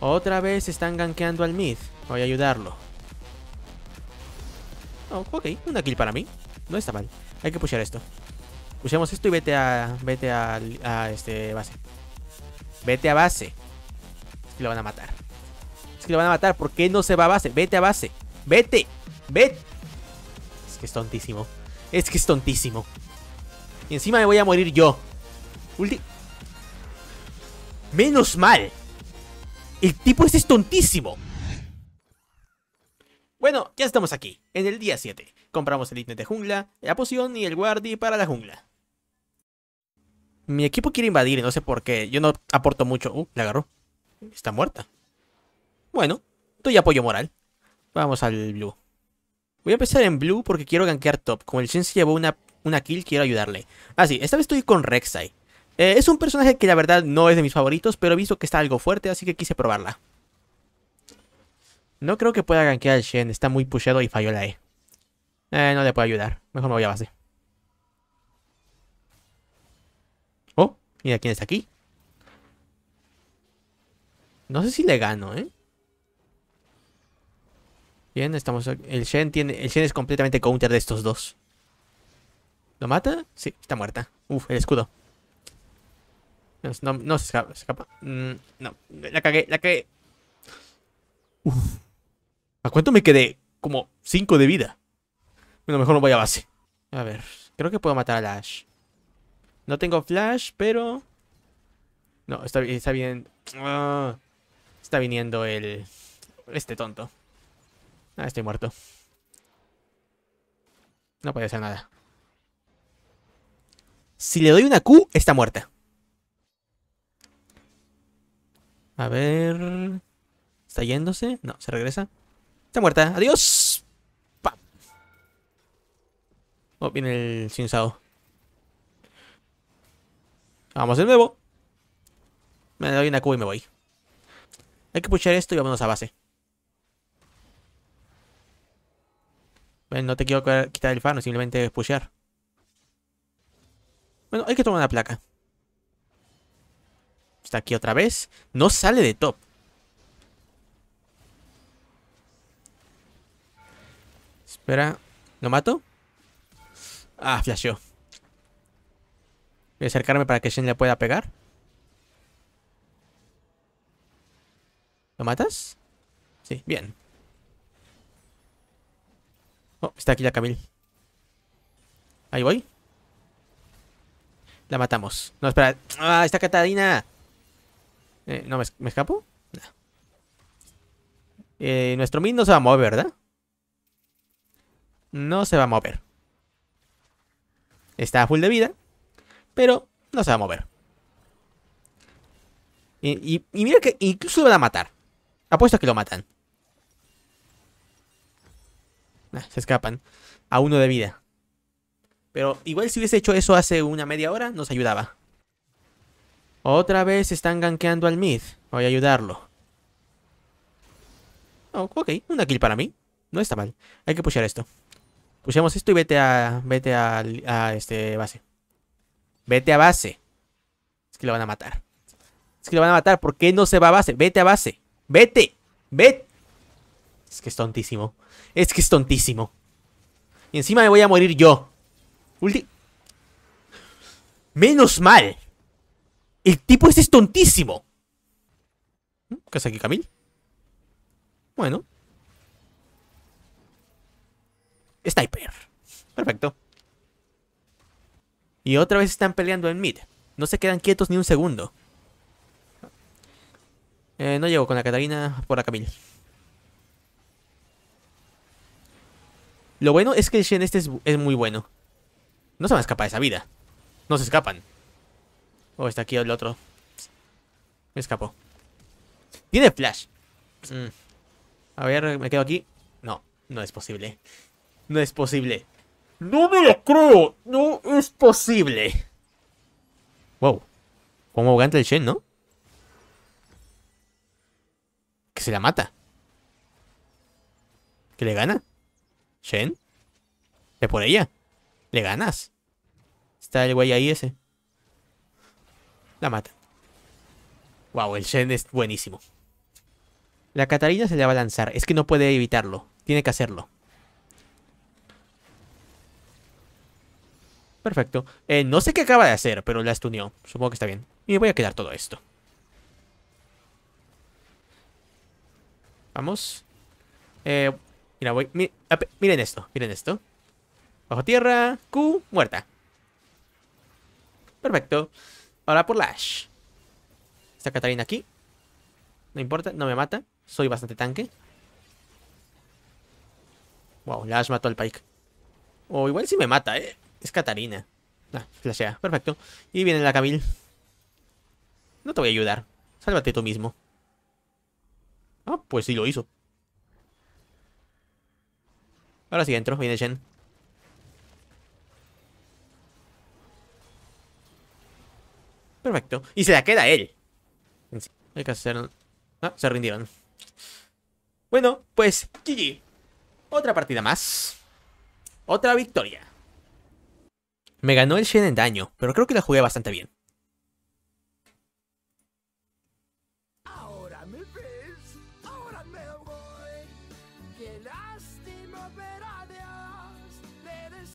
Otra vez están gankeando al mid. Voy a ayudarlo. Oh, ok, una kill para mí. No está mal. Hay que pushar esto. Pushemos esto y vete a. Vete a, a este base. Vete a base. Es que lo van a matar. Es que lo van a matar. ¿Por qué no se va a base? Vete a base. Vete. Vete. Es que es tontísimo. Es que es tontísimo. Y encima me voy a morir yo. Ulti. Menos mal. El tipo es tontísimo. Bueno, ya estamos aquí, en el día 7. Compramos el ítem de jungla, la poción y el guardi para la jungla. Mi equipo quiere invadir, no sé por qué. Yo no aporto mucho. Uh, la agarró. Está muerta. Bueno, doy apoyo moral. Vamos al blue. Voy a empezar en blue porque quiero gankear top. Como el Shen llevó una, una kill, quiero ayudarle. Ah, sí, esta vez estoy con Rek'Sai. Eh, es un personaje que la verdad no es de mis favoritos, pero he visto que está algo fuerte, así que quise probarla. No creo que pueda gankear al Shen, está muy pusheado y falló la E. Eh, no le puedo ayudar, mejor me voy a base. Oh, mira quién está aquí. No sé si le gano, ¿eh? Bien, estamos... Aquí. El Shen tiene... El Shen es completamente counter de estos dos. ¿Lo mata? Sí, está muerta. Uf, el escudo. No, se escapa. Mm, no, la cagué, la cagué. ¿A cuánto me quedé? Como 5 de vida. Bueno, mejor no voy a base. A ver, creo que puedo matar a Lash No tengo flash, pero... No, está, está bien... Ah, está viniendo el... Este tonto. Ah, estoy muerto. No puede hacer nada. Si le doy una Q, está muerta. A ver... ¿Está yéndose? No, se regresa. Está muerta. ¡Adiós! ¡Pam! Oh, viene el Shinsao. Vamos de nuevo. Me doy una cuba y me voy. Hay que puchar esto y vámonos a base. Bueno, no te quiero quitar el faro, simplemente pushear Bueno, hay que tomar una placa. Está aquí otra vez. No sale de top. Espera. ¿Lo mato? Ah, flasheó. Voy a acercarme para que Shen le pueda pegar. ¿Lo matas? Sí, bien. Oh, está aquí la Camille. Ahí voy. La matamos. No, espera. ¡Ah, está Catalina! Eh, ¿No me, me, escapo? Eh, nuestro Min no se va a mover, ¿verdad? No se va a mover. Está full de vida, pero no se va a mover. Y, mira que incluso lo van a matar. Apuesto a que lo matan. se escapan. A uno de vida. Pero igual si hubiese hecho eso hace una media hora, nos ayudaba. Otra vez están gankeando al mid. Voy a ayudarlo. Oh, ok, una kill para mí. No está mal. Hay que pushear esto. Pusheamos esto y vete a... Vete a, a este base. Vete a base. Es que lo van a matar. Es que lo van a matar. ¿Por qué no se va a base? Vete a base. Vete. Vete. Es que es tontísimo. Es que es tontísimo. Y encima me voy a morir yo. Ulti... Menos mal. El tipo es tontísimo. ¿Qué ¿Mm? hace aquí, Camil? Bueno. Sniper. Perfecto. Y otra vez están peleando en mid. No se quedan quietos ni un segundo. Eh, no llego con la Catalina por la Camille. Lo bueno es que el Shen este es, es muy bueno. No se van a escapar de esa vida. No se escapan. Oh, está aquí el otro. Me escapó. Tiene flash. Mm. A ver, ¿me quedo aquí? No, no es posible. No es posible. ¡No me lo creo! ¡No es posible! Wow. Como gana el Shen, ¿no? Que se la mata. ¿Que le gana? ¿Shen? ¿Es por ella? ¿Le ganas? Está el güey ahí ese. La mata. Wow, el Shen es buenísimo. La Catarina se le va a lanzar. Es que no puede evitarlo. Tiene que hacerlo. Perfecto. Eh, no sé qué acaba de hacer, pero la estuneó. Supongo que está bien. Y me voy a quedar todo esto. Vamos. Eh, mira, voy. miren esto, miren esto. Bajo tierra, Q, muerta. Perfecto. Ahora por Lash. Está Katarina aquí. No importa, no me mata. Soy bastante tanque. Wow, Lash mató al Pike. O oh, igual sí me mata, ¿eh? Es Katarina. Ah, flashea. Perfecto. Y viene la Camille. No te voy a ayudar. Sálvate tú mismo. Ah, pues sí lo hizo. Ahora sí entro. Viene Shen. Perfecto. Y se la queda él. Hay que hacer... Ah, se rindieron. Bueno, pues GG. Otra partida más. Otra victoria. Me ganó el Shen en daño, pero creo que la jugué bastante bien.